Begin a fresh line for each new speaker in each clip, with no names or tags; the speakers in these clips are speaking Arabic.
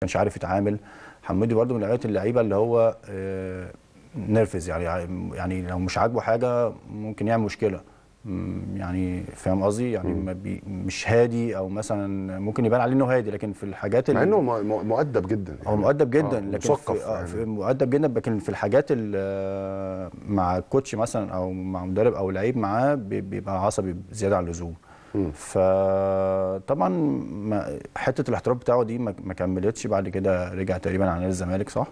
كانش عارف يتعامل حمودي برده من لعيبه اللعيبه اللي هو آه، نرفز يعني يعني لو مش عاجبه حاجه ممكن يعمل مشكله يعني فاهم قصدي يعني ما بي مش هادي او مثلا ممكن يبان عليه انه هادي لكن في الحاجات اللي مع
انه مؤدب جدا يعني هو مؤدب جدا آه لكن في آه، يعني. في
مؤدب جدا لكن في الحاجات اللي آه، مع الكوتش مثلا او مع مدرب او لعيب معاه بيبقى عصبي زياده عن اللزوم فطبعا حته الاحتراف بتاعه دي ما كملتش بعد كده رجع تقريبا على نادي الزمالك صح؟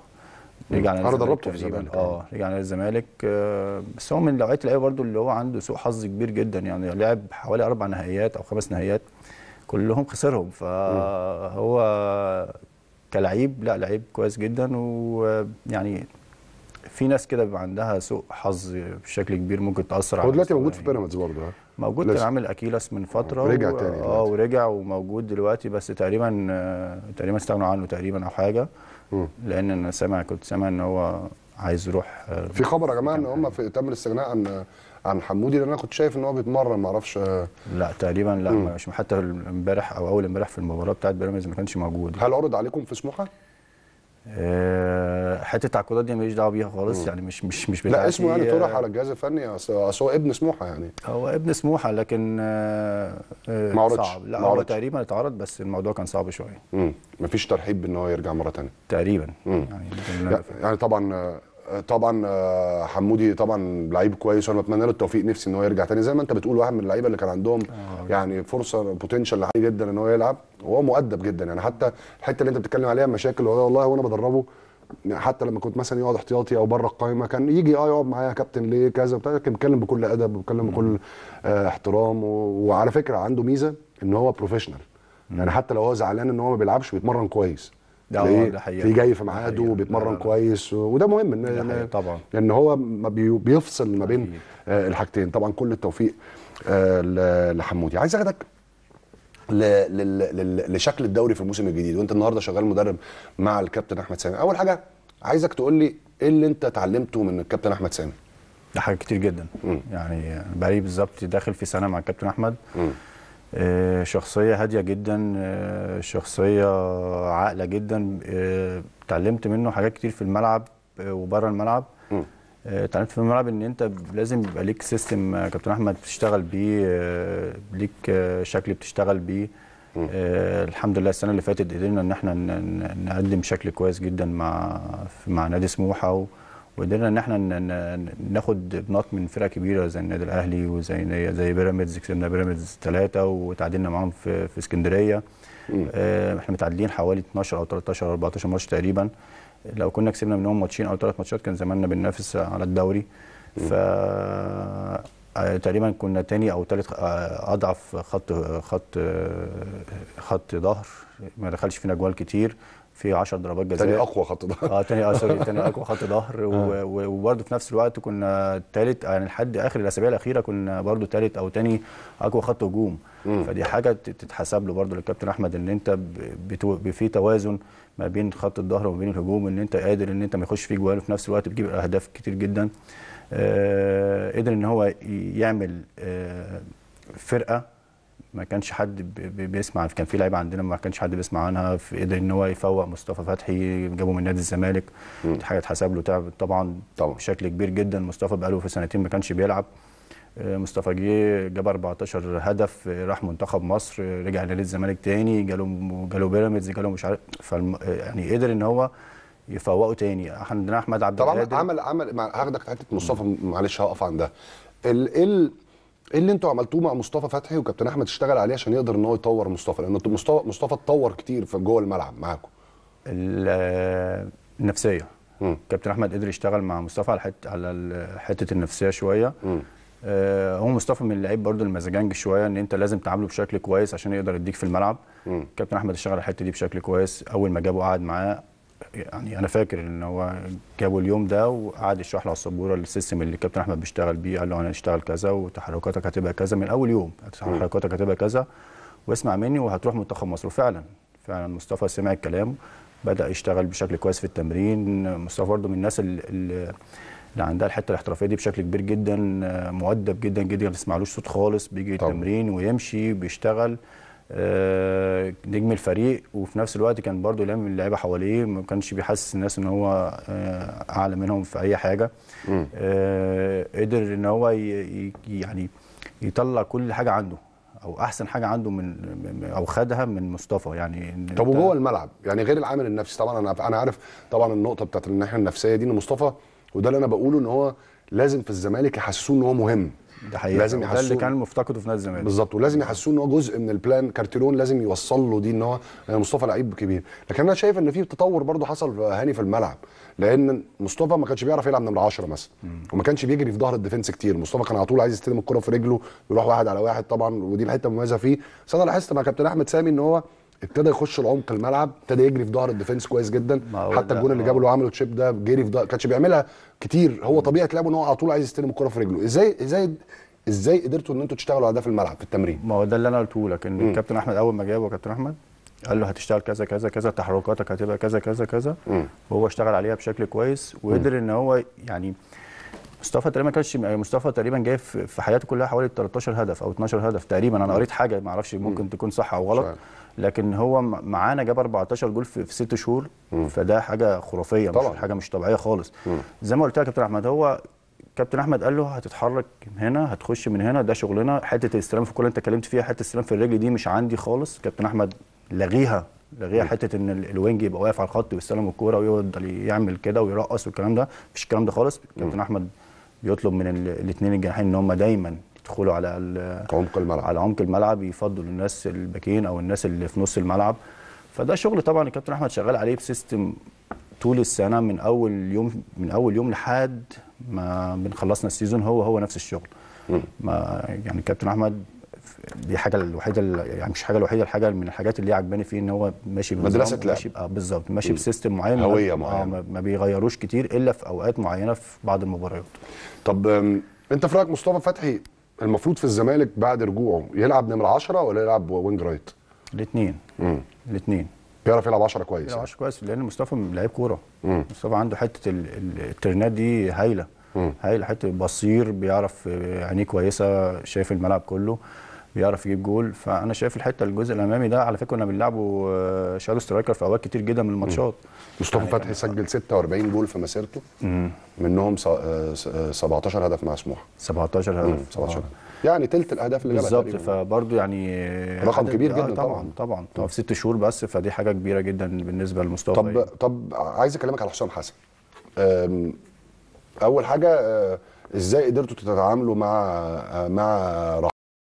رجع على انا دربته في يعني. آه، الزمالك اه رجع على الزمالك بس هو من نوعيه اللعيبه برده اللي هو عنده سوء حظ كبير جدا يعني لعب حوالي اربع نهائيات او خمس نهائيات كلهم خسرهم فهو كلعيب لا لعيب كويس جدا ويعني في ناس كده بيبقى عندها سوء حظ بشكل كبير ممكن تاثر على هو دلوقتي
موجود في يعني. بيراميدز برضه
موجود كان عامل اكيلس من فتره ورجع و... تاني اه ورجع وموجود دلوقتي بس تقريبا تقريبا استغنوا عنه تقريبا
او حاجه م. لان انا سامع كنت سامع ان هو عايز يروح في خبر يا جماعه ان هم تم الاستغناء عن عن حمودي لان انا كنت شايف ان هو بيتمرن ما اعرفش لا تقريبا لا مش حتى امبارح او اول امبارح في المباراه بتاعت بيراميدز ما كانش موجود هل عرض عليكم في سموحه؟
آه، حته تعقيدات دي ماليش دعوه بيها خالص يعني مش مش مش لا اسمه يعني آه، طرح على
الجهاز الفني اصل هو ابن سموحه يعني
هو ابن سموحه لكن آه، ما عرضش صعب لا هو تقريبا اتعرض بس الموضوع كان صعب شويه
امم مفيش ترحيب بان هو يرجع مره ثانيه تقريبا مم. يعني, يعني طبعا طبعا آه، حمودي طبعا لعيب كويس وانا بتمنى له التوفيق نفسي ان هو يرجع تاني زي ما انت بتقول واحد من اللعيبه اللي كان عندهم آه. يعني فرصه بوتنشال عالي جدا ان هو يلعب وهو مؤدب جدا يعني حتى الحته اللي انت بتتكلم عليها مشاكل والله وانا بدربه حتى لما كنت مثلا يقعد احتياطي او بره القايمه كان يجي اه يقعد معايا كابتن ليه كذا بتاع كان بيتكلم بكل ادب وبيتكلم بكل آه، احترام وعلى فكره عنده ميزه ان هو بروفيشنال يعني حتى لو هو زعلان ان هو ما بيلعبش بيتمرن كويس ده إيه؟ ده حقيقي في جاي في ميعاده وبيتمرن كويس وده مهم ان طبعا ان هو بيفصل ما بين آه، الحاجتين طبعا كل التوفيق آه، لحمودي عايز اخدك لشكل الدوري في الموسم الجديد وانت النهارده شغال مدرب مع الكابتن احمد سامي اول حاجه عايزك تقول لي ايه اللي انت اتعلمته من الكابتن احمد سامي ده حاجه كتير جدا م. يعني بقالي بالظبط داخل في سنه مع الكابتن احمد م.
آه، شخصيه هاديه جدا آه، شخصيه عاقله جدا آه، اتعلمت منه حاجات كتير في الملعب وبره الملعب اتعلمت في الملعب ان انت لازم يبقى ليك سيستم كابتن احمد بتشتغل بيه ليك شكل بتشتغل بيه آه الحمد لله السنه اللي فاتت قدرنا ان احنا نقدم شكل كويس جدا مع مع نادي سموحه وقدرنا ان احنا ناخد بنات من فرق كبيره زي النادي الاهلي وزي زي بيراميدز كسبنا بيراميدز ثلاثه وتعادلنا معاهم في, في اسكندريه آه، احنا متعادلين حوالي 12 او 13 او 14 ماتش تقريبا لو كنا كسبنا منهم ماتشين او ثلاث ماتشات كان زماننا بننافس على الدوري ف آه، تقريبا كنا تاني او ثالث آه، اضعف خط خط خط ظهر ما دخلش فينا جوال كتير في 10 ضربات جزاء تاني اقوى خط ظهر اه تاني اه سوري تاني اقوى خط ظهر وبرده آه. في نفس الوقت كنا تالت يعني لحد اخر الاسابيع الاخيره كنا برده تالت او تاني اقوى خط هجوم فدي حاجه تتحسب له برده للكابتن احمد ان انت في توازن ما بين خط الظهر وما بين الهجوم ان انت قادر ان انت ما يخش فيه جوال وفي نفس الوقت بتجيب اهداف كتير جدا آه قدر ان هو يعمل آه فرقه ما كانش حد بيسمع كان في لعيبه عندنا ما كانش حد بيسمع عنها قدر ان هو يفوق مصطفى فتحي جابه من نادي الزمالك دي حاجه اتحسب له تعب طبعا طبعا بشكل كبير جدا مصطفى بقاله في سنتين ما كانش بيلعب آه، مصطفى جه جاب 14 هدف آه، راح منتخب مصر آه، رجع لنادي الزمالك تاني جاله جاله بيراميدز جاله مش عارف
يعني قدر ان هو يفوقه تاني عندنا احمد عبد طبعا عمل عمل هاخدك حته مصطفى معلش هقف عندها ال ال ايه اللي انتوا عملتوه مع مصطفى فتحي وكابتن احمد اشتغل عليه عشان يقدر ان هو يطور مصطفى لان مصطفى مصطفى اتطور كتير في جوه الملعب معاكم النفسيه مم. كابتن احمد قدر يشتغل مع مصطفى على حته على
حته النفسيه شويه آه هو مصطفى من اللعيب برضو المزاجنج شويه ان انت لازم تعامله بشكل كويس عشان يقدر يديك في الملعب مم. كابتن احمد اشتغل على الحته دي بشكل كويس اول ما جابه قعد معاه يعني انا فاكر ان هو جابوا اليوم ده وقعد يشرح له على السبوره السيستم اللي كابتن احمد بيشتغل بيه قال له انا هشتغل كذا وتحركاتك هتبقى كذا من اول يوم تحركاتك هتبقى كذا واسمع مني وهتروح منتخب مصر وفعلا فعلا مصطفى سمع الكلام بدا يشتغل بشكل كويس في التمرين مصطفى برضه من الناس اللي اللي عندها الحته الاحترافيه دي بشكل كبير جدا مؤدب جدا جدا ما تسمعلوش صوت خالص بيجي طبعا. التمرين ويمشي بيشتغل آه، نجم الفريق وفي نفس الوقت كان برضو لم اللعيبه حواليه ما كانش بيحسس الناس ان هو آه، اعلى منهم في اي حاجه آه، قدر ان هو يعني يطلع كل حاجه عنده او
احسن حاجه عنده من او خدها من مصطفى يعني طب وجوه الملعب يعني غير العامل النفسي طبعا انا انا عارف طبعا النقطه بتاعت الناحيه النفسيه دي ان مصطفى وده اللي انا بقوله ان هو لازم في الزمالك يحسسوه ان هو مهم ده حقيقة لازم يحسوه اللي كان مفتقده في نادي الزمالك بالظبط ولازم يحسوه ان هو جزء من البلان كارتيرون لازم يوصل له دي ان هو مصطفى لعيب كبير لكن انا شايف ان في تطور برضه حصل هاني في الملعب لان مصطفى ما كانش بيعرف يلعب نمره 10 مثلا وما كانش بيجري في ظهر الديفنس كتير مصطفى كان على طول عايز يستلم الكره في رجله يروح واحد على واحد طبعا ودي الحته المميزه فيه بس انا لاحظت مع كابتن احمد سامي ان هو ابتدى يخش العمق الملعب ابتدى يجري في ظهر الديفنس كويس جدا حتى الجون اللي آه. جابه له عمله تشيب ده جري في ظهر كانش بيعملها كتير هو طبيعه لعبه ان هو على طول عايز يستلم الكره في رجله ازاي ازاي ازاي قدرتوا ان انتوا تشتغلوا على ده في الملعب في التمرين ما هو ده
اللي انا قلته لك ان الكابتن احمد اول ما جابه كابتن احمد قال له هتشتغل كذا كذا كذا تحركاتك هتبقى كذا كذا كذا وهو اشتغل عليها بشكل كويس وقدر ان هو يعني مصطفى تقريبا كانش يعني مصطفى تقريبا جايب في حياته كلها حوالي 13 هدف او 12 هدف تقريبا انا قريت حاجه ما اعرفش ممكن تكون صح او غلط لكن هو معانا جاب 14 جول في, ست شهور مم. فده حاجه خرافيه طبعا. مش حاجه مش طبيعيه خالص مم. زي ما قلت لك يا كابتن احمد هو كابتن احمد قال له هتتحرك هنا هتخش من هنا ده شغلنا حته الاستلام في الكوره انت اتكلمت فيها حته الاستلام في الرجل دي مش عندي خالص كابتن احمد لغيها لغيها حته ان الوينج يبقى واقف على الخط ويستلم الكوره ويفضل يعمل كده ويرقص والكلام ده مفيش الكلام ده خالص كابتن احمد بيطلب من الاثنين الجناحين ان هم دايما يدخلوا على عمق الملعب على عمق الملعب يفضلوا الناس الباكين او الناس اللي في نص الملعب فده شغل طبعا الكابتن احمد شغال عليه بسيستم طول السنه من اول يوم من اول يوم لحد ما بنخلصنا السيزون هو هو نفس الشغل ما يعني الكابتن احمد دي حاجه الوحيده يعني مش حاجه الوحيده الحاجه من الحاجات اللي عجباني فيه ان هو ماشي مدرسه لعب ماشي اه بالظبط ماشي بسيستم معين هويه آه، معينه آه
ما بيغيروش كتير الا في اوقات معينه في بعض المباريات طب انت في رايك مصطفى فتحي المفروض في الزمالك بعد رجوعه يلعب نمره 10 ولا يلعب وينج رايت؟ الاثنين الاثنين بيعرف يلعب 10 كويس يلعب 10 يعني. كويس لان مصطفى لعيب كوره
مصطفى عنده حته الترنات دي هايله هايله حته بصير بيعرف عينيه كويسه شايف الملعب كله بيعرف يجيب جول فانا شايف الحته الجزء الامامي ده على فكره كنا بنلعبه آه، شادو سترايكر في اوقات كتير جدا من الماتشات
مصطفى يعني فتحي سجل 46 جول في مسيرته منهم 17 آه، آه، هدف مع سموحه 17 هدف 17 يعني ثلث الاهداف اللي جابها بالظبط فبرضه يعني رقم كبير جدا طبعا طبعا طبعا, طبعا في ست شهور بس فدي حاجه كبيره جدا بالنسبه لمصطفى طب يعني. طب عايز اكلمك على حسام حسن اول حاجه ازاي قدرتوا تتعاملوا مع مع